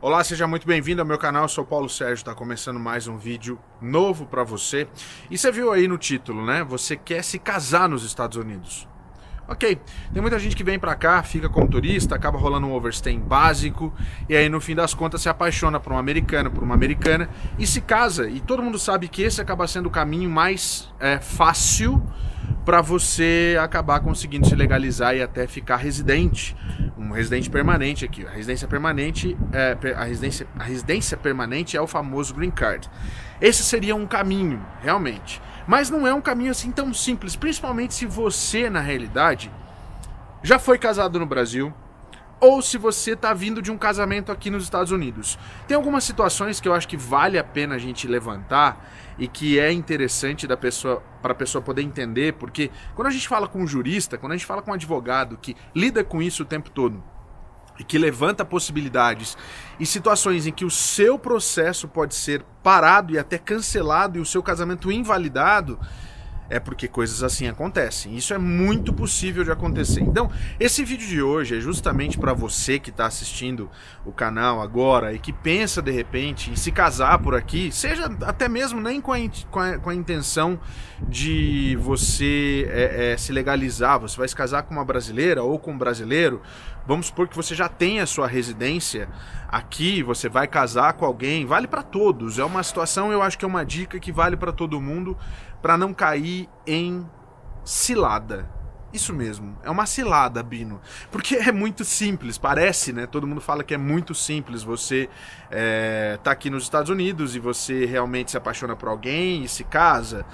Olá, seja muito bem-vindo ao meu canal. Eu sou Paulo Sérgio, está começando mais um vídeo novo para você. E você viu aí no título, né? Você quer se casar nos Estados Unidos? Ok, tem muita gente que vem para cá, fica como turista, acaba rolando um overstay básico e aí no fim das contas se apaixona por um americano, por uma americana e se casa. E todo mundo sabe que esse acaba sendo o caminho mais é, fácil para você acabar conseguindo se legalizar e até ficar residente, um residente permanente aqui. A residência permanente, é, a residência, a residência permanente é o famoso green card. Esse seria um caminho, realmente. Mas não é um caminho assim tão simples, principalmente se você, na realidade, já foi casado no Brasil ou se você está vindo de um casamento aqui nos Estados Unidos. Tem algumas situações que eu acho que vale a pena a gente levantar e que é interessante da pessoa para a pessoa poder entender, porque quando a gente fala com um jurista, quando a gente fala com um advogado que lida com isso o tempo todo, e que levanta possibilidades e situações em que o seu processo pode ser parado e até cancelado e o seu casamento invalidado, é porque coisas assim acontecem. Isso é muito possível de acontecer. Então, esse vídeo de hoje é justamente para você que está assistindo o canal agora e que pensa de repente em se casar por aqui, seja até mesmo nem né, com a, com a, com a intenção de você é, é, se legalizar, você vai se casar com uma brasileira ou com um brasileiro. Vamos supor que você já tem a sua residência aqui, você vai casar com alguém, vale para todos. É uma situação, eu acho que é uma dica que vale para todo mundo para não cair em cilada. Isso mesmo, é uma cilada, Bino. Porque é muito simples, parece, né? Todo mundo fala que é muito simples. Você é, tá aqui nos Estados Unidos e você realmente se apaixona por alguém e se casa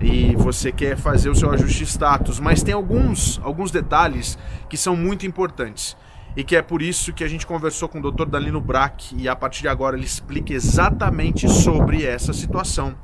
e você quer fazer o seu ajuste de status, mas tem alguns, alguns detalhes que são muito importantes. E que é por isso que a gente conversou com o Dr. Dalino Brack e a partir de agora ele explica exatamente sobre essa situação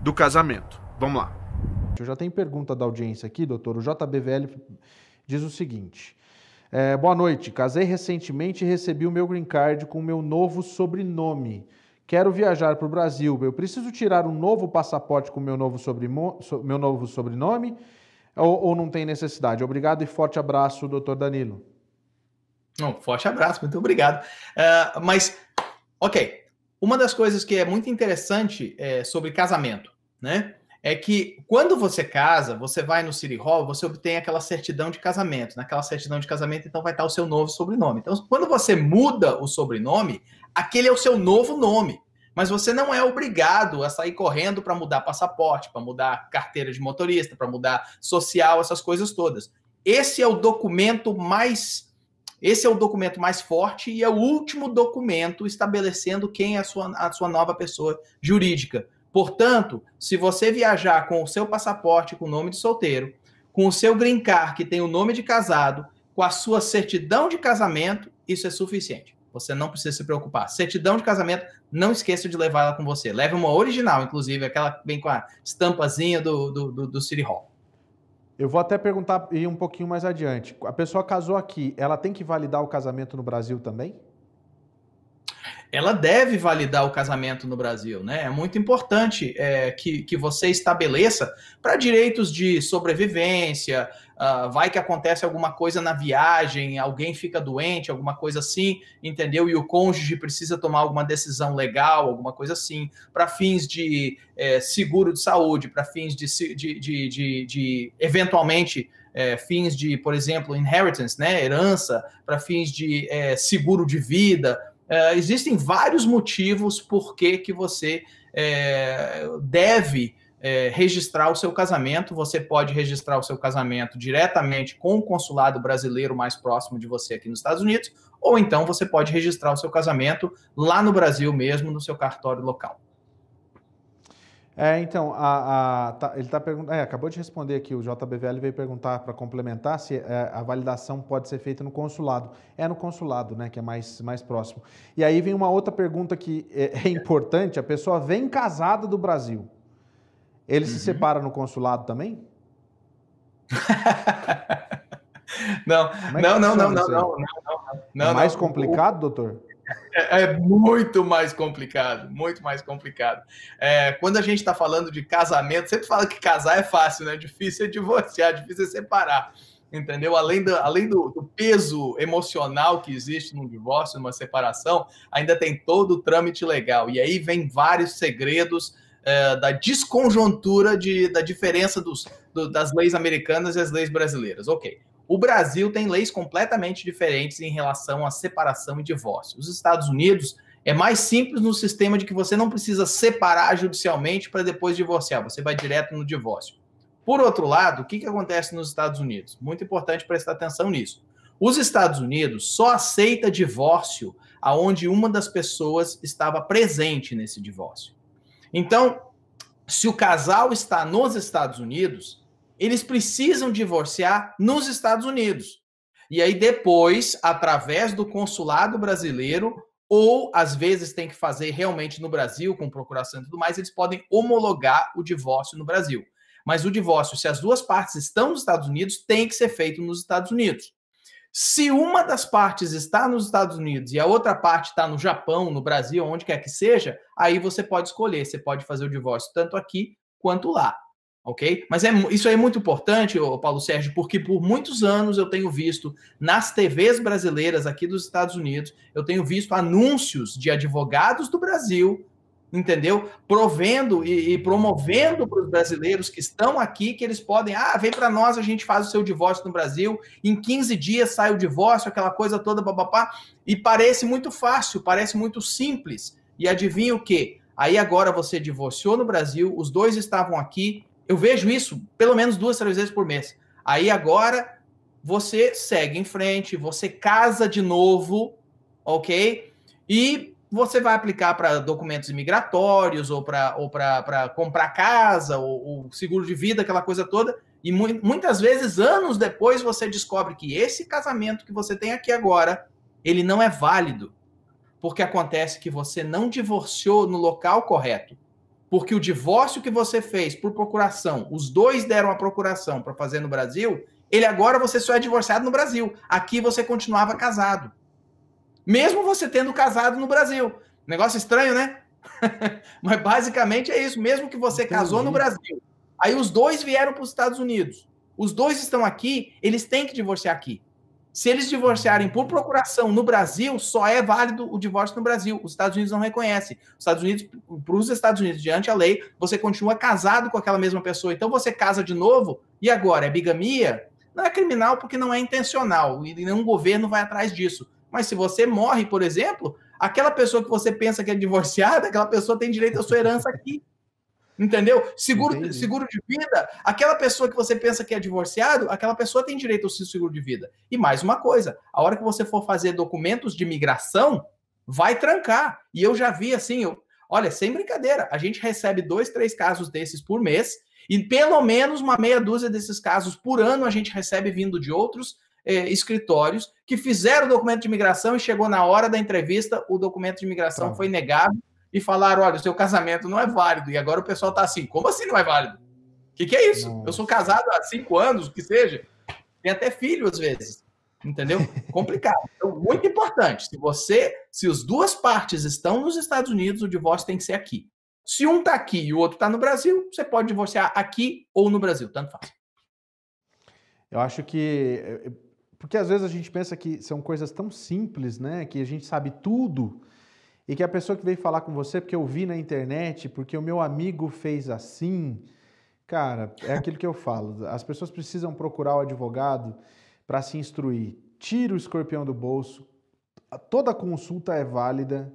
do casamento. Vamos lá. Eu já tem pergunta da audiência aqui, doutor. O JBVL diz o seguinte. É, boa noite. Casei recentemente e recebi o meu green card com o meu novo sobrenome. Quero viajar para o Brasil. Eu preciso tirar um novo passaporte com o meu novo, so, meu novo sobrenome ou, ou, não tem necessidade? Obrigado e forte abraço, doutor Danilo. Não, forte abraço, muito obrigado. Uh, mas, ok, uma das coisas que é muito interessante é sobre casamento, né? é que quando você casa, você vai no City Hall, você obtém aquela certidão de casamento. Naquela certidão de casamento, então vai estar o seu novo sobrenome. Então, quando você muda o sobrenome, aquele é o seu novo nome. Mas você não é obrigado a sair correndo para mudar passaporte, para mudar carteira de motorista, para mudar social, essas coisas todas. Esse é o documento mais esse é o documento mais forte e é o último documento estabelecendo quem é a sua, a sua nova pessoa jurídica. Portanto, se você viajar com o seu passaporte com o nome de solteiro, com o seu green card que tem o nome de casado, com a sua certidão de casamento, isso é suficiente. Você não precisa se preocupar. Certidão de casamento, não esqueça de levar ela com você. Leve uma original, inclusive, aquela que vem com a estampazinha do, do, do, do City Hall. Eu vou até perguntar e um pouquinho mais adiante. A pessoa casou aqui, ela tem que validar o casamento no Brasil também? ela deve validar o casamento no Brasil, né? É muito importante é, que, que você estabeleça para direitos de sobrevivência, uh, vai que acontece alguma coisa na viagem, alguém fica doente, alguma coisa assim, entendeu? E o cônjuge precisa tomar alguma decisão legal, alguma coisa assim, para fins de é, seguro de saúde, para fins de, de, de, de, de eventualmente é, fins de, por exemplo, inheritance, né, herança, para fins de é, seguro de vida, é, existem vários motivos por que, que você é, deve é, registrar o seu casamento. Você pode registrar o seu casamento diretamente com o consulado brasileiro mais próximo de você aqui nos Estados Unidos, ou então você pode registrar o seu casamento lá no Brasil mesmo, no seu cartório local. É, então, a, a, tá, ele tá perguntando. É, acabou de responder aqui, o JBVL veio perguntar para complementar se é, a validação pode ser feita no consulado. É no consulado, né? Que é mais, mais próximo. E aí vem uma outra pergunta que é, é importante: a pessoa vem casada do Brasil. Ele uhum. se separa no consulado também? É não, não, não, não, não, não, não, não, não, É mais complicado, doutor? É, é, muito mais complicado, muito mais complicado. É, quando a gente está falando de casamento, sempre fala que casar é fácil, né? É difícil é divorciar, é difícil é separar, entendeu? Além, do, além do, do peso emocional que existe num divórcio, numa separação, ainda tem todo o trâmite legal. E aí vem vários segredos é, da desconjuntura de, da diferença dos, do, das leis americanas e as leis brasileiras. Ok. O Brasil tem leis completamente diferentes em relação à separação e divórcio. Os Estados Unidos é mais simples no sistema de que você não precisa separar judicialmente para depois divorciar, você vai direto no divórcio. Por outro lado, o que, que acontece nos Estados Unidos? Muito importante prestar atenção nisso. Os Estados Unidos só aceita divórcio aonde uma das pessoas estava presente nesse divórcio. Então, se o casal está nos Estados Unidos, eles precisam divorciar nos Estados Unidos. E aí depois, através do consulado brasileiro, ou às vezes tem que fazer realmente no Brasil, com procuração e tudo mais, eles podem homologar o divórcio no Brasil. Mas o divórcio, se as duas partes estão nos Estados Unidos, tem que ser feito nos Estados Unidos. Se uma das partes está nos Estados Unidos e a outra parte está no Japão, no Brasil, onde quer que seja, aí você pode escolher, você pode fazer o divórcio tanto aqui quanto lá ok? Mas é, isso é muito importante, Paulo Sérgio, porque por muitos anos eu tenho visto nas TVs brasileiras aqui dos Estados Unidos, eu tenho visto anúncios de advogados do Brasil, entendeu? Provendo e, e promovendo para os brasileiros que estão aqui que eles podem, ah, vem para nós, a gente faz o seu divórcio no Brasil, em 15 dias sai o divórcio, aquela coisa toda, papapá, e parece muito fácil, parece muito simples. E adivinha o quê? Aí agora você divorciou no Brasil, os dois estavam aqui, eu vejo isso pelo menos duas, três vezes por mês. Aí agora você segue em frente, você casa de novo, ok? E você vai aplicar para documentos imigratórios ou para ou comprar casa ou, ou, seguro de vida, aquela coisa toda. E mu muitas vezes, anos depois, você descobre que esse casamento que você tem aqui agora, ele não é válido. Porque acontece que você não divorciou no local correto. Porque o divórcio que você fez por procuração, os dois deram a procuração para fazer no Brasil, ele agora você só é divorciado no Brasil. Aqui você continuava casado. Mesmo você tendo casado no Brasil. Negócio estranho, né? Mas basicamente é isso. Mesmo que você Entendi. casou no Brasil, aí os dois vieram para os Estados Unidos. Os dois estão aqui, eles têm que divorciar aqui. Se eles divorciarem por procuração no Brasil, só é válido o divórcio no Brasil. Os Estados Unidos não reconhecem. Os Estados Unidos, para os Estados Unidos, diante a lei, você continua casado com aquela mesma pessoa. Então você casa de novo e agora é bigamia? Não é criminal porque não é intencional e nenhum governo vai atrás disso. Mas se você morre, por exemplo, aquela pessoa que você pensa que é divorciada, aquela pessoa tem direito à sua herança aqui. Entendeu? Seguro, seguro de vida, aquela pessoa que você pensa que é divorciado, aquela pessoa tem direito ao seu seguro de vida. E mais uma coisa, a hora que você for fazer documentos de migração, vai trancar. E eu já vi assim, eu, olha, sem brincadeira, a gente recebe dois, três casos desses por mês, e pelo menos uma meia dúzia desses casos por ano a gente recebe vindo de outros eh, escritórios que fizeram o documento de imigração e chegou na hora da entrevista, o documento de imigração ah. foi negado e falaram: olha, o seu casamento não é válido. E agora o pessoal está assim: como assim não é válido? O que, que é isso? Nossa. Eu sou casado há cinco anos, o que seja. Tem até filho às vezes. Entendeu? Complicado. Então, muito importante. Se você, se as duas partes estão nos Estados Unidos, o divórcio tem que ser aqui. Se um está aqui e o outro está no Brasil, você pode divorciar aqui ou no Brasil, tanto faz. Eu acho que. Eh, eh, porque às vezes a gente pensa que são coisas tão simples, né? Que a gente sabe tudo e que a pessoa que veio falar com você, porque eu vi na internet, porque o meu amigo fez assim, cara, é aquilo que eu falo. As pessoas precisam procurar o advogado para se instruir. Tira o escorpião do bolso. Toda consulta é válida.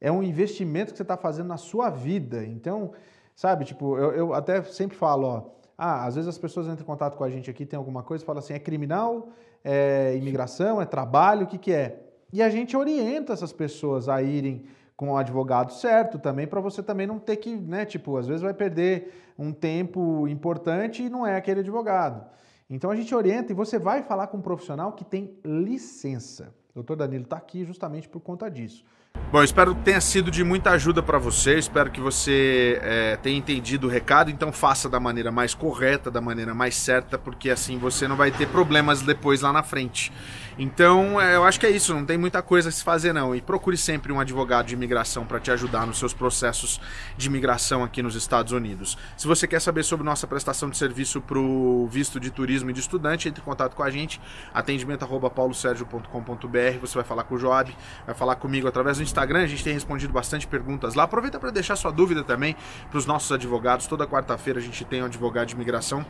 É um investimento que você está fazendo na sua vida. Então, sabe, tipo, eu, eu até sempre falo, ó. Ah, às vezes as pessoas entram em contato com a gente aqui, tem alguma coisa, fala assim, é criminal, é imigração, é trabalho, o que, que é? E a gente orienta essas pessoas a irem com o advogado certo também, para você também não ter que, né, tipo, às vezes vai perder um tempo importante e não é aquele advogado. Então a gente orienta e você vai falar com um profissional que tem licença. O Dr. Danilo está aqui justamente por conta disso. Bom, espero que tenha sido de muita ajuda para você, espero que você é, tenha entendido o recado, então faça da maneira mais correta, da maneira mais certa, porque assim você não vai ter problemas depois lá na frente. Então, é, eu acho que é isso, não tem muita coisa a se fazer não. E procure sempre um advogado de imigração para te ajudar nos seus processos de imigração aqui nos Estados Unidos. Se você quer saber sobre nossa prestação de serviço para o visto de turismo e de estudante, entre em contato com a gente, atendimento@paulosergio.com.br você vai falar com o Joab, vai falar comigo através do Instagram, a gente tem respondido bastante perguntas lá. Aproveita para deixar sua dúvida também para os nossos advogados. Toda quarta-feira a gente tem um advogado de imigração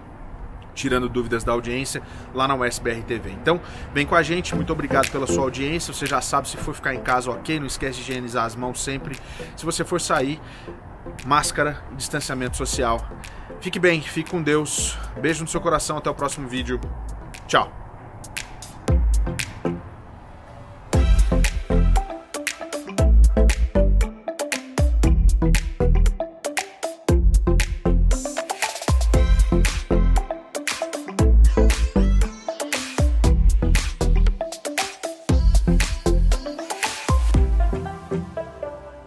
tirando dúvidas da audiência lá na USBR TV. Então, vem com a gente, muito obrigado pela sua audiência. Você já sabe se for ficar em casa, ok, não esquece de higienizar as mãos sempre. Se você for sair, máscara distanciamento social. Fique bem, fique com Deus. Beijo no seu coração, até o próximo vídeo. Tchau.